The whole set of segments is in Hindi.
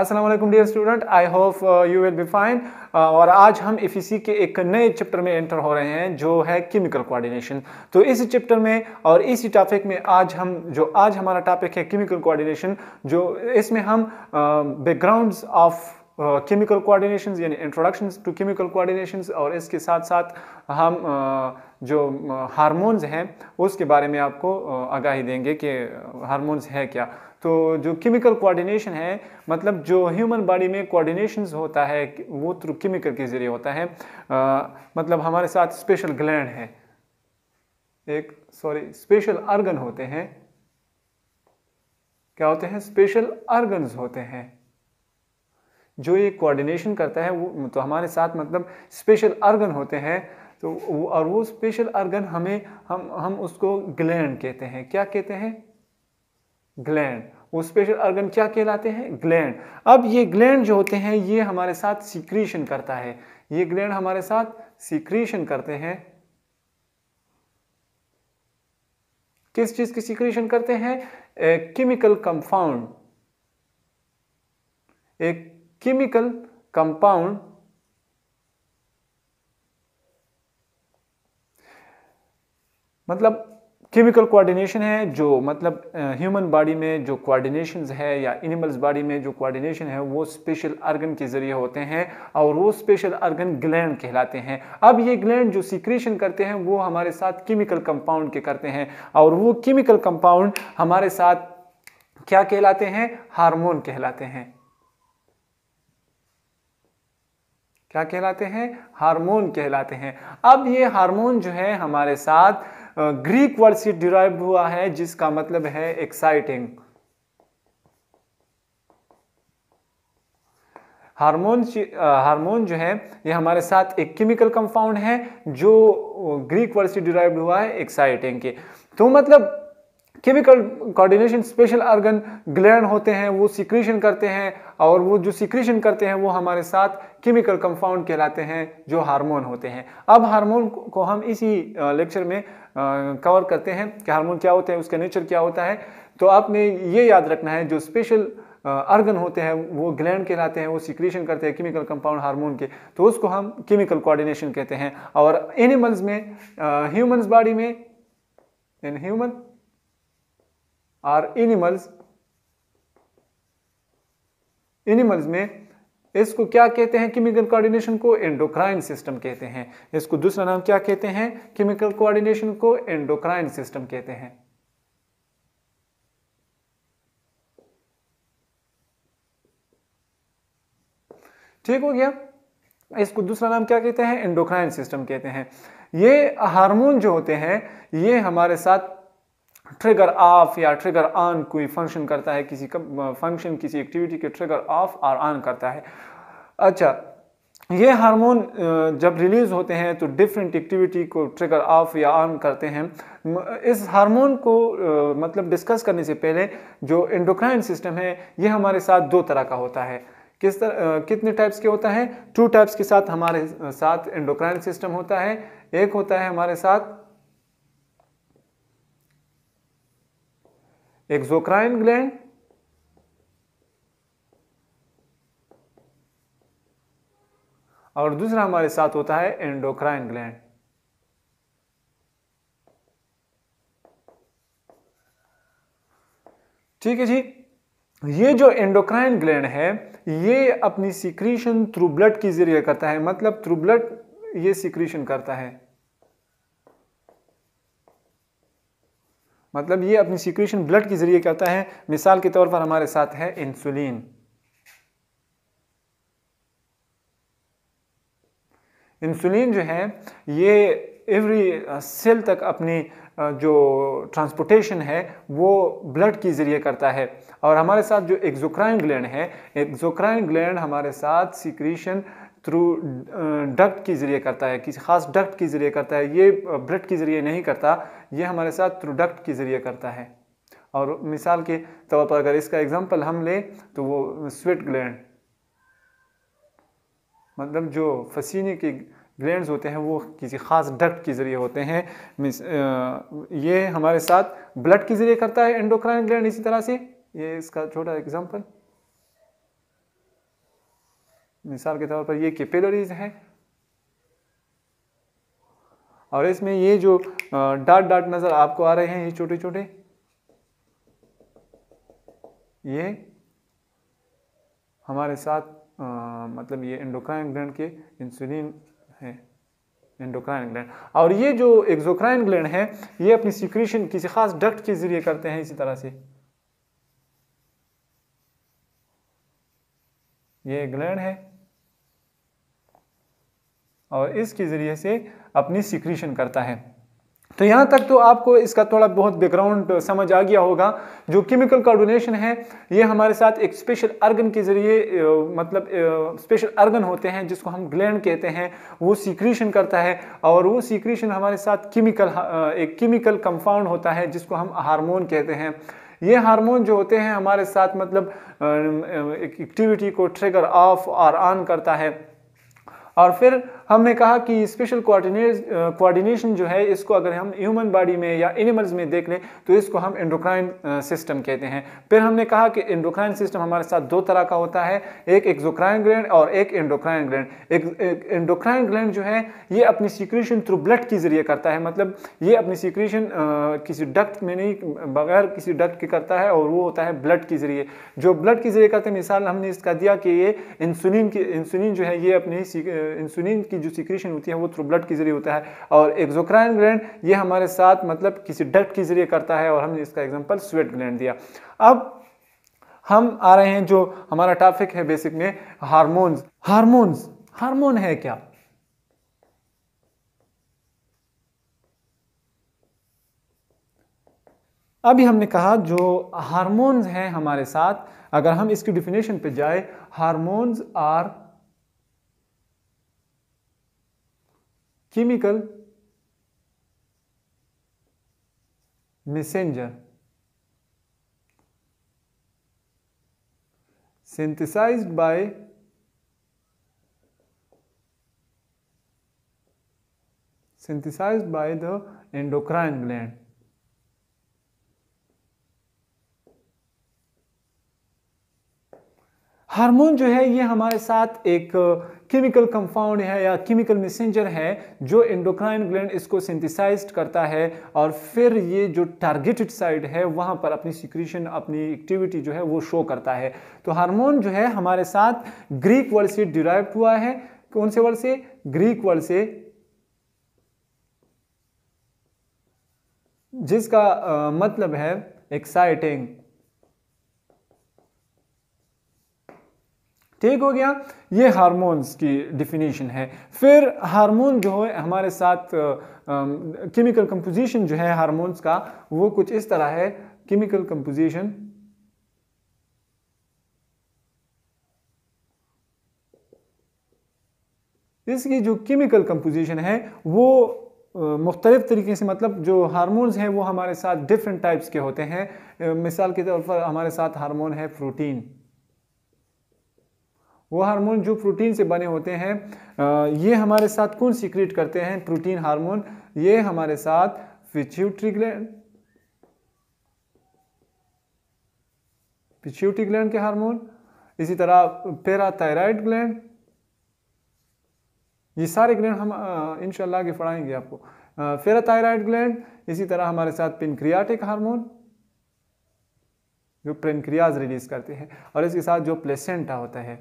अस्सलाम वालेकुम dear student I hope you will be fine और आज हम एफ e के एक नए चैप्टर में एंटर हो रहे हैं जो है केमिकल कोऑर्डिनेशन तो इस चैप्टर में और इसी टॉपिक में आज हम जो आज हमारा टॉपिक है केमिकल कोऑर्डिनेशन जो इसमें हम backgrounds uh, of chemical coordinations यानी इंट्रोडक्शन टू केमिकल कोऑर्डिनेशंस और इसके साथ साथ हम जो हार्मोन्स हैं उसके बारे में आपको आगाही देंगे कि हार्मोन्स है क्या तो जो केमिकल कोऑर्डिनेशन है मतलब जो ह्यूमन बॉडी में कोऑर्डिनेशन होता है वो थ्रू केमिकल के ज़रिए होता है आ, मतलब हमारे साथ स्पेशल ग्लैंड है एक सॉरी स्पेशल अर्गन होते हैं क्या होते हैं स्पेशल अर्गन्स होते हैं जो ये कोऑर्डिनेशन करता है वो तो हमारे साथ मतलब स्पेशल अर्गन होते हैं तो वो और वो स्पेशल अर्गन हमें हम हम उसको ग्लैंड कहते हैं क्या कहते हैं ग्लैंड वो स्पेशल अर्गन क्या कहलाते हैं ग्लैंड अब ये ग्लैंड जो होते हैं ये हमारे साथ सिक्रीशन करता है ये ग्लैंड हमारे साथ सिक्रीशन करते हैं किस चीज की सिक्रीशन करते हैं केमिकल कंपाउंड एक chemical compound मतलब केमिकल कोऑर्डिनेशन है जो मतलब ह्यूमन बॉडी में जो कोऑर्डिनेशंस है या एनिमल्स बॉडी में जो कोऑर्डिनेशन है वो स्पेशल अर्गन के ज़रिए होते हैं और वो स्पेशल अर्गन ग्लैंड कहलाते हैं अब ये ग्लैंड जो सीक्रेशन करते हैं वो हमारे साथ केमिकल कंपाउंड के करते हैं और वो केमिकल कंपाउंड हमारे साथ क्या कहलाते हैं हार्मोन कहलाते हैं क्या कहलाते हैं हार्मोन कहलाते हैं अब ये हार्मोन जो है हमारे साथ ग्रीक वर्ड से डिराइव हुआ है जिसका मतलब है एक्साइटिंग हार्मोन हार्मोन जो है ये हमारे साथ एक केमिकल कंपाउंड है जो ग्रीक वर्ड से डिराइव हुआ है एक्साइटिंग के तो मतलब chemical coordination special organ gland होते हैं वो सिक्रीशन करते हैं और वो जो सिक्रीशन करते हैं वो हमारे साथ केमिकल कंपाउंड कहलाते हैं जो हार्मोन होते हैं अब हार्मोन को हम इसी लेक्चर में कवर करते हैं कि हार्मोन क्या होते हैं उसका नेचर क्या होता है तो आपने ये याद रखना है जो स्पेशल अर्गन होते हैं वो ग्लैंड कहलाते हैं वो सिक्रीशन करते हैं केमिकल कंपाउंड हार्मोन के तो उसको हम केमिकल कोऑर्डिनेशन कहते हैं और एनिमल्स में ह्यूमंस बॉडी में इन ह्यूमन आर एनिमल्स एनिमल्स में इसको क्या कहते हैं केमिकल कोऑर्डिनेशन को एंडोक्राइन सिस्टम कहते हैं इसको दूसरा नाम क्या कहते हैं केमिकल कोऑर्डिनेशन को एंडोक्राइन सिस्टम कहते हैं ठीक हो गया इसको दूसरा नाम क्या कहते हैं एंडोक्राइन सिस्टम कहते हैं ये हार्मोन जो होते हैं ये हमारे साथ ट्रिगर ऑफ या ट्रिगर ऑन कोई फंक्शन करता है किसी फंक्शन किसी एक्टिविटी के ट्रिगर ऑफ और ऑन करता है अच्छा ये हार्मोन जब रिलीज़ होते हैं तो डिफरेंट एक्टिविटी को ट्रिगर ऑफ या ऑन करते हैं इस हार्मोन को मतलब डिस्कस करने से पहले जो एंडोक्राइन सिस्टम है ये हमारे साथ दो तरह का होता है किस तरह कितने टाइप्स के होता है टू टाइप्स के साथ हमारे साथ एंडोक्राइन सिस्टम होता है एक होता है हमारे साथ एक्सोक्राइन ग्लैंड और दूसरा हमारे साथ होता है एंडोक्राइन ग्लैंड ठीक है जी ये जो एंडोक्राइन ग्लैंड है ये अपनी सिक्रीशन थ्रू ब्लड के जरिए करता है मतलब थ्रू ब्लड ये सिक्रीशन करता है मतलब ये अपनी सिक्रेशन ब्लड के जरिए करता है मिसाल के तौर पर हमारे साथ है इंसुलिन इंसुलिन जो है ये एवरी सेल uh, तक अपनी uh, जो ट्रांसपोर्टेशन है वो ब्लड के ज़रिए करता है और हमारे साथ जो एक्जोक्राइन ग्लैंड है एक्जोक्राइन ग्लैंड हमारे साथ सिक्रीशन थ्रू डक्ट uh, के ज़रिए करता है किसी ख़ास डक्ट के ज़रिए करता है ये uh, ब्लड के ज़रिए नहीं करता ये हमारे साथ थ्रू डक्ट के ज़रिए करता है और मिसाल के तौर पर अगर इसका एग्ज़ाम्पल हम लें तो वो स्वेट uh, ग्लैंड मतलब जो फसीने के ग्लैंड होते हैं वो किसी ख़ास डक्ट के ज़रिए होते हैं ये हमारे साथ ब्लड के ज़रिए करता है एंडोक्राइन ग्लैंड इसी तरह से ये इसका छोटा एग्ज़ाम्पल मिसाल के तौर पर ये कैपिलरीज है और इसमें ये जो डाट डाट नज़र आपको आ रहे हैं ये छोटे छोटे ये हमारे साथ आ, मतलब ये एंडोक्राइन ग्लैंड के इंसुलिन है एंडोक्राइन ग्लैंड और ये जो एक्जोक्राइन ग्लैंड है ये अपनी सिक्रीशन किसी खास डक्ट के ज़रिए करते हैं इसी तरह से ये ग्लैंड है और इसके ज़रिए से अपनी सिक्रीशन करता है तो यहाँ तक तो आपको इसका थोड़ा बहुत बैकग्राउंड समझ आ गया होगा जो केमिकल कोऑर्डिनेशन है ये हमारे साथ एक स्पेशल अर्गन के जरिए मतलब स्पेशल अर्गन होते हैं जिसको हम ग्लैंड कहते हैं वो सीक्रीशन करता है और वो सीक्रीशन हमारे साथ केमिकल एक केमिकल कंपाउंड होता है जिसको हम हार्मोन कहते हैं ये हार्मोन जो होते हैं हमारे साथ मतलब एक एक्टिविटी को ट्रिगर ऑफ और ऑन करता है और फिर हमने कहा कि स्पेशल कोऑर्डिनेशन जो है इसको अगर हम ह्यूमन बॉडी में या एनिमल्स में देख लें तो इसको हम एंडोक्राइन सिस्टम कहते हैं फिर हमने कहा कि एंडोक्राइन सिस्टम हमारे साथ दो तरह का होता है एक एक्जोक्राइन ग्लैंड और एक एंडोक्राइन ग्लैंड एक एंडोक्राइन ग्लैंड जो है ये अपनी सिक्रेशन थ्रू ब्लड के जरिए करता है मतलब ये अपनी सिक्रेशन किसी डक्ट में नहीं बगैर किसी डक्ट के करता है और वो होता है ब्लड के जरिए जो ब्लड के जरिए करते हैं मिसाल हमने इसका दिया कि ये इंसुलिन की इंसुलिन जो है ये अपनी इंसुलिन की जो सिक्रेशन होती है वो थ्रू ब्लड के जरिए होता है और एक्जोक्राइन ग्लैंड ये हमारे साथ मतलब किसी डक्ट के जरिए करता है और हमने इसका एग्जाम्पल स्वेट ग्लैंड दिया अब हम आ रहे हैं जो हमारा टॉपिक है बेसिक में हारमोन्स हारमोन्स हारमोन है क्या अभी हमने कहा जो हारमोन्स हैं हमारे साथ अगर हम इसकी डिफिनेशन पे जाए hormones are chemical messenger synthesized by synthesized by the endocrine gland hormone जो है ये हमारे साथ एक केमिकल कंपाउंड है या केमिकल मैसेंजर है जो एंडोक्राइन ग्लैंड इसको सिंथिसाइज करता है और फिर ये जो टारगेटेड साइड है वहाँ पर अपनी सिक्रीशन अपनी एक्टिविटी जो है वो शो करता है तो हार्मोन जो है हमारे साथ ग्रीक वर्ड से डिराइव हुआ है कौन से वर्ड से ग्रीक वर्ड से जिसका आ, मतलब है एक्साइटिंग ठीक हो गया ये हार्मोन्स की डिफिनीशन है फिर हार्मोन जो है हमारे साथ केमिकल कंपोजिशन जो है हार्मोन्स का वो कुछ इस तरह है केमिकल कंपोजिशन इसकी जो केमिकल कंपोजिशन है वो मुख्तलिफ़ तरीके से मतलब जो हारमोन्स हैं वो हमारे साथ डिफरेंट टाइप्स के होते हैं मिसाल के तौर पर हमारे साथ हारमोन है प्रोटीन वो हार्मोन जो प्रोटीन से बने होते हैं ये हमारे साथ कौन सीक्रेट करते हैं प्रोटीन हार्मोन ये हमारे साथ पिच्यूटरी ग्लैंड ग्लैंड के हार्मोन इसी तरह पैराथायराइड ग्लैंड ये सारे ग्लैंड हम इनशाला आगे पढ़ाएंगे आपको पेराथाइराइड ग्लैंड इसी तरह हमारे साथ पिनक्रियाटिक हार्मोन जो प्रेनक्रियाज रिलीज करते हैं और इसके साथ जो प्लेसेंटा होता है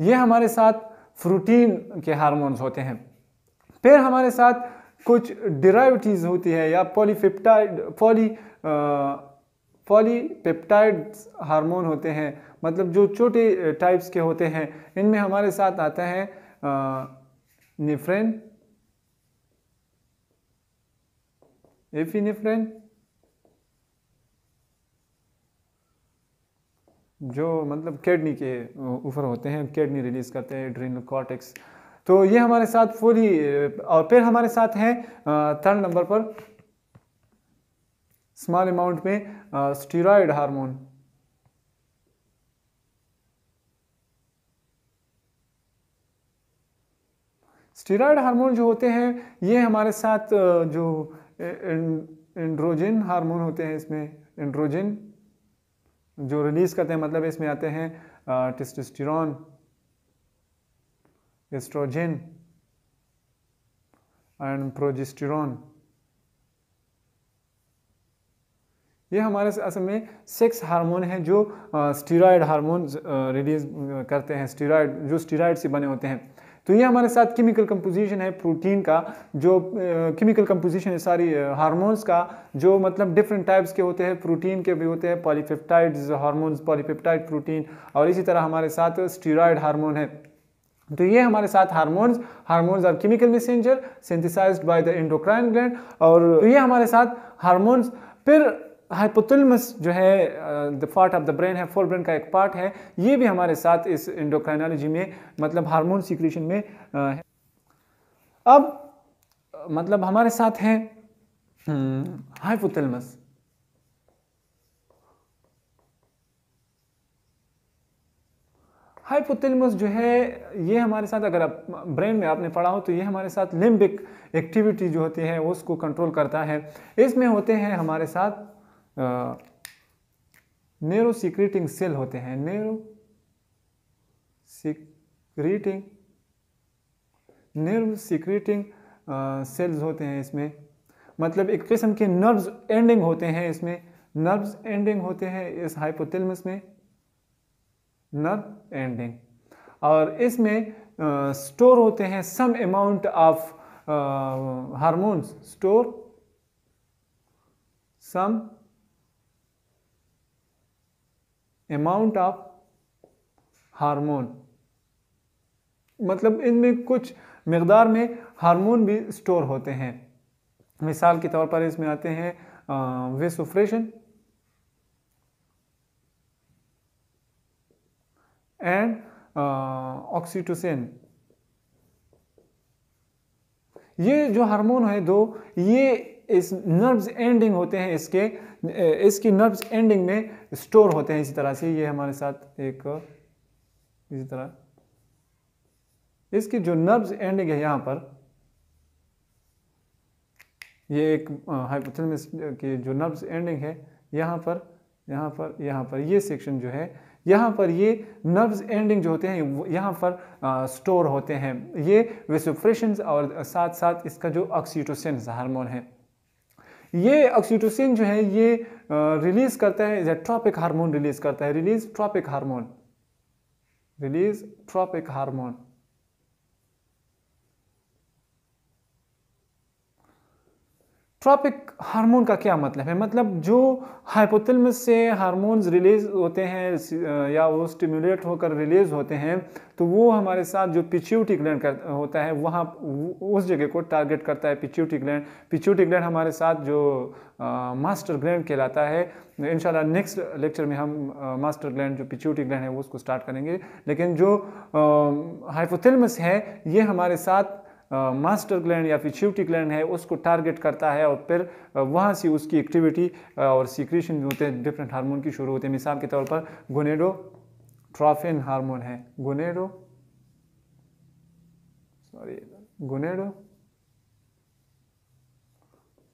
ये हमारे साथ फ्रूटीन के हार्मोन्स होते हैं फिर हमारे साथ कुछ डिराइविटीज़ होती है या पॉलीफिप्टाइड पॉली पॉलीपेप्टाइड हार्मोन होते हैं मतलब जो छोटे टाइप्स के होते हैं इनमें हमारे साथ आता है निफ्रेन एफिनिफ्रेन जो मतलब किडनी के ऊपर होते हैं किडनी रिलीज़ करते हैं ड्रीन कॉटिक्स तो ये हमारे साथ फुली और फिर हमारे साथ हैं थर्ड नंबर पर स्मॉल अमाउंट में स्टीरॉयड हार्मोन स्टीरॉयड हार्मोन जो होते हैं ये हमारे साथ जो एंड्रोजन हार्मोन होते हैं इसमें एंड्रोजन जो रिलीज़ करते हैं मतलब इसमें आते हैं टेस्टोस्टेरॉन एस्ट्रोजिन एंड प्रोजिस्टिर ये हमारे असल में सेक्स हार्मोन है जो स्टीरॉयड हार्मोन रिलीज करते हैं स्टीरॉयड जो स्टीरॉयड से बने होते हैं तो ये हमारे साथ केमिकल कंपोजिशन है प्रोटीन का जो केमिकल कंपोजिशन है सारी हार्मोन्स का जो मतलब डिफरेंट टाइप्स के होते हैं प्रोटीन के भी होते हैं पॉलीपेप्टाइड्स हार्मोन्स पॉलीपेप्टाइड प्रोटीन और इसी तरह हमारे साथ स्टीरॉयड हार्मोन है तो ये हमारे साथ hormones hormones are chemical messenger synthesized by the endocrine gland और तो ये हमारे साथ हार्मोन्स फिर हाइपोथलमस जो है the part of the brain है फोर ब्रेन का एक पार्ट है ये भी हमारे साथ इस इंडोक्राइनोलॉजी में मतलब हार्मोन सिक्रेशन में uh, है अब मतलब हमारे साथ है हाइपोथलमस हाइपोथलमस जो है ये हमारे साथ अगर आप ब्रेन में आपने पढ़ा हो तो ये हमारे साथ लिम्बिक एक्टिविटी जो होती है उसको कंट्रोल करता है इसमें होते हैं हमारे साथ नेरो सिक्रीटिंग सेल होते हैं neuro secreting nerve secreting cells होते हैं इसमें मतलब एक किस्म के नर्व्स एंडिंग होते हैं इसमें नर्व्स एंडिंग होते हैं इस हाइपोथैलेमस में नर्व एंडिंग और इसमें स्टोर होते हैं some amount of hormones store some amount of hormone मतलब इनमें कुछ मकदार में हार्मोन भी स्टोर होते हैं मिसाल के तौर पर इसमें आते हैं वेसुफ्रेशन एंड ऑक्सीटोसिन ये जो हार्मोन है दो ये इस नर्व्स एंडिंग होते हैं इसके इसकी नर्व्स एंडिंग में स्टोर होते हैं इसी तरह से ये हमारे साथ एक इसी तरह इसकी जो नर्व्स एंडिंग है यहाँ पर ये एक हाइपोथैलेमस की जो नर्व्स एंडिंग है यहाँ पर यहाँ पर यहाँ पर ये सेक्शन जो है यहाँ पर ये नर्व्स एंडिंग जो होते हैं यहाँ पर आ, स्टोर होते हैं ये वेसोफ्रेशन और साथ साथ इसका जो ऑक्सीटोसेंस हार्मोन है ये ऑक्सीटोसिन जो है ये रिलीज़ करता है ट्रॉपिक हार्मोन रिलीज़ करता है release tropic hormone release tropic hormone tropic hormone का क्या मतलब है मतलब जो हाइपोथलमस से हार्मोन्स रिलीज होते हैं या वो स्टिमुलेट होकर रिलीज होते हैं तो वो हमारे साथ जो पिच्यूटी ग्लैंड कर होता है वहाँ उस जगह को टारगेट करता है पिच्यूटी ग्लैंड पिच्यूटी ग्लैंड हमारे साथ जो आ, मास्टर ग्लैंड कहलाता है इन नेक्स्ट लेक्चर में हम आ, मास्टर ग्लैंड जो पिच्यूटी ग्लैंड है वो उसको स्टार्ट करेंगे लेकिन जो हाइपोथलमस है ये हमारे साथ मास्टर ग्लैंड या फिर शिवटी ग्लैंड है उसको टारगेट करता है और फिर वहाँ से उसकी एक्टिविटी और सीक्रेशन होते हैं डिफरेंट हार्मोन की शुरू होते हैं मिसाल के तौर पर गोनेडो ट्रॉफिन हार्मोन है gonado sorry 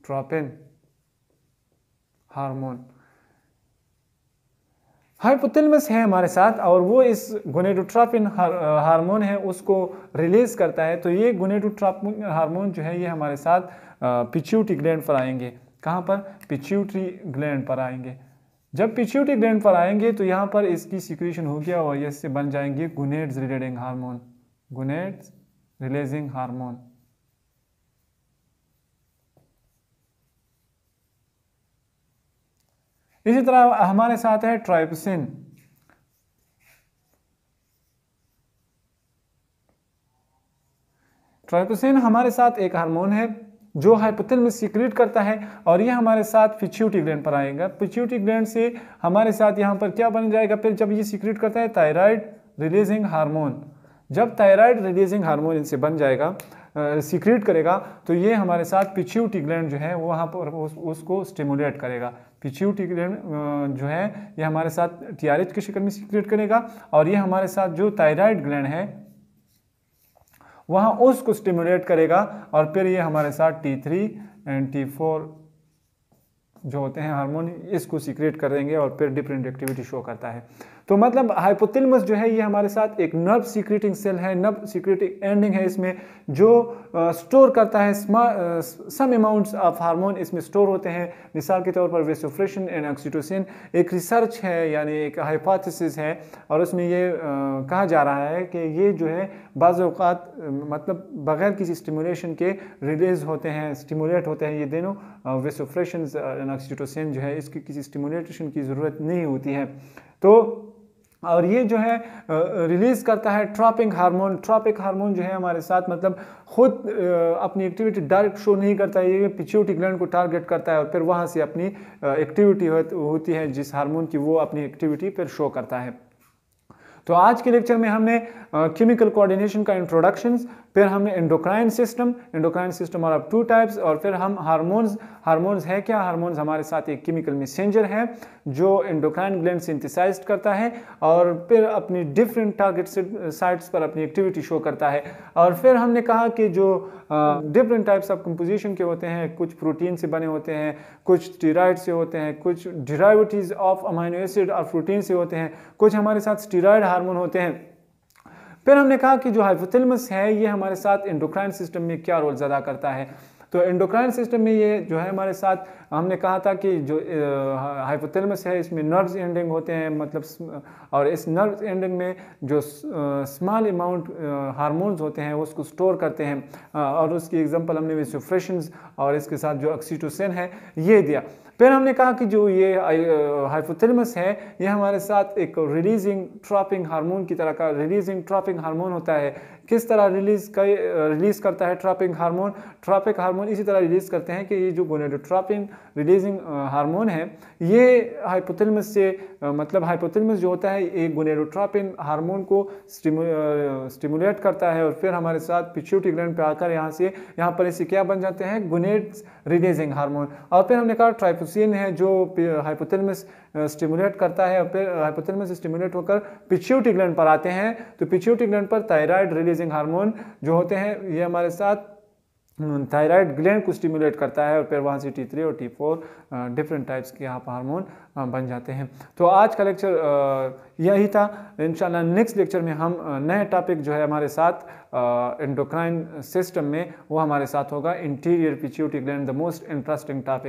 gonadotrophin hormone hypothalamus है हमारे साथ और वो इस गोनेडोट्रापिन हार्मोन है उसको रिलीज़ करता है तो ये गोनेडोट्रापिन हार्मोन जो है ये हमारे साथ पिच्यूटी ग्लैंड पर आएंगे कहाँ पर पिच्यूटरी ग्लैंड पर आएंगे जब पिच्यूटी ग्लैंड पर आएंगे तो यहाँ पर इसकी सिक्रीशन हो गया और इससे बन जाएंगे gonads relating hormone gonads releasing hormone इसी तरह हमारे साथ है ट्राइपसिन ट्राइपसिन हमारे साथ एक हार्मोन है जो में सीक्रेट करता है और ये हमारे साथ पिच्यूटी ग्रैंड पर आएगा पिच्यूटी ग्रैंड से हमारे साथ यहां पर क्या बन जाएगा फिर जब ये सीक्रेट करता है थायराइड रिलीजिंग हार्मोन जब थायराइड रिलीजिंग हार्मोन इनसे बन जाएगा सीक्रेट करेगा तो ये हमारे साथ पिछ्यू ग्लैंड जो है वो वहाँ पर उस, उसको स्टिमुलेट करेगा पिछ्यू ग्लैंड जो है ये हमारे साथ टीआरएच के शिकल में सीक्रेट करेगा और ये हमारे साथ जो थायराइड ग्लैंड है वहाँ उसको स्टिमुलेट करेगा और फिर ये हमारे साथ T three and T four जो होते हैं हार्मोन इसको सीक्रेट करेंगे और फिर डिफरेंट एक्टिविटी शो करता है तो मतलब हाइपोथिलमस जो है ये हमारे साथ एक नर्व सीक्रेटिंग सेल है नर्व सीक्रेटिंग एंडिंग है इसमें जो स्टोर करता है सम अमाउंट्स ऑफ हार्मोन इसमें स्टोर होते हैं मिसाल के तौर पर वेसोफ्रेशन एंड ऑक्सीटोसिन एक रिसर्च है यानी एक हाइपोथेसिस है और उसमें ये आ, कहा जा रहा है कि ये जो है बाज़ात मतलब बगैर किसी स्टिमुलेशन के रिलीज़ होते हैं स्टिमुलेट होते हैं ये दोनों वेसोफ्रेशन एंड ऑक्सीटोसिन जो है इसकी किसी स्टिमुलेटेशन की ज़रूरत नहीं होती है तो और ये जो है रिलीज़ करता है ट्रॉपिंग हार्मोन ट्रॉपिक हार्मोन जो है हमारे साथ मतलब खुद अपनी एक्टिविटी डायरेक्ट शो नहीं करता है ये पिच्यूटी ग्लैंड को टारगेट करता है और फिर वहाँ से अपनी एक्टिविटी होती है जिस हार्मोन की वो अपनी एक्टिविटी फिर शो करता है तो आज के लेक्चर में हमने केमिकल कोऑर्डिनेशन का इंट्रोडक्शन फिर हमने इंडोक्राइन सिस्टम इंडोक्राइन सिस्टम और अब टू टाइप्स और फिर हम हार्मोन्स हार्मोन्स है क्या हार्मोन्स हमारे साथ एक केमिकल मैसेंजर है जो इंडोक्राइन ग्लैंड सिंथिसाइज करता है और फिर अपनी डिफरेंट टारगेट साइट्स पर अपनी एक्टिविटी शो करता है और फिर हमने कहा कि जो डिफरेंट टाइप्स ऑफ कंपोजिशन के होते हैं कुछ प्रोटीन से बने होते हैं कुछ स्टीराइड से होते हैं कुछ डिराइविटीज़ ऑफ अमाइनो एसिड और प्रोटीन से होते हैं कुछ हमारे साथ स्टीराइड हारमोन होते हैं फिर हमने कहा कि जो हाइपोथिलमस है ये हमारे साथ इंडोक्राइन सिस्टम में क्या रोल अदा करता है तो एंडोक्राइन सिस्टम में ये जो है हमारे साथ हमने कहा था कि जो हाइपोथिलमस है इसमें नर्व्स एंडिंग होते हैं मतलब और इस नर्व्स एंडिंग में जो स्मॉल अमाउंट हारमोन्स होते हैं उसको स्टोर करते हैं और उसकी एग्जांपल हमने विसोफ्रेशन और इसके साथ जो ऑक्सीटोसिन है ये दिया फिर हमने कहा कि जो ये हाइपोथैलेमस है ये हमारे साथ एक रिलीजिंग ट्रॉपिंग हार्मोन की तरह का रिलीजिंग ट्रॉपिंग हार्मोन होता है किस तरह रिलीज कर रिलीज करता है ट्रॉपिंग हार्मोन ट्रॉपिक हार्मोन इसी तरह रिलीज करते हैं कि ये जो गोनेडोट्रॉपिंग रिलीजिंग हार्मोन है ये हाइपोथैलेमस से मतलब हाइपोथैलेमस जो होता है ये गोनेडोट्रॉपिन हार्मोन को स्टिमुलेट करता है और फिर हमारे साथ पिच्यूटी ग्लैंड पे आकर यहाँ से यहाँ पर इसे क्या बन जाते हैं गुनेड्स रिलीजिंग हार्मोन और फिर हमने कहा ट्राइपो होमोसिन है जो हाइपोथेलमस स्टिमुलेट करता है और फिर हाइपोथेलमस स्टिमुलेट होकर पिच्यूटी ग्लैंड पर आते हैं तो पिच्यूटी ग्लैंड पर थायराइड रिलीजिंग हार्मोन जो होते हैं ये हमारे साथ थायराइड ग्लैंड को स्टिमुलेट करता है और फिर वहाँ से टी थ्री और टी फोर डिफरेंट टाइप्स के यहाँ पर हार्मोन बन जाते हैं तो आज का लेक्चर यही था इंशाल्लाह नेक्स्ट लेक्चर में हम नए टॉपिक जो है हमारे साथ एंडोक्राइन सिस्टम में वो हमारे साथ होगा इंटीरियर पिच्यूटी gland the most interesting topic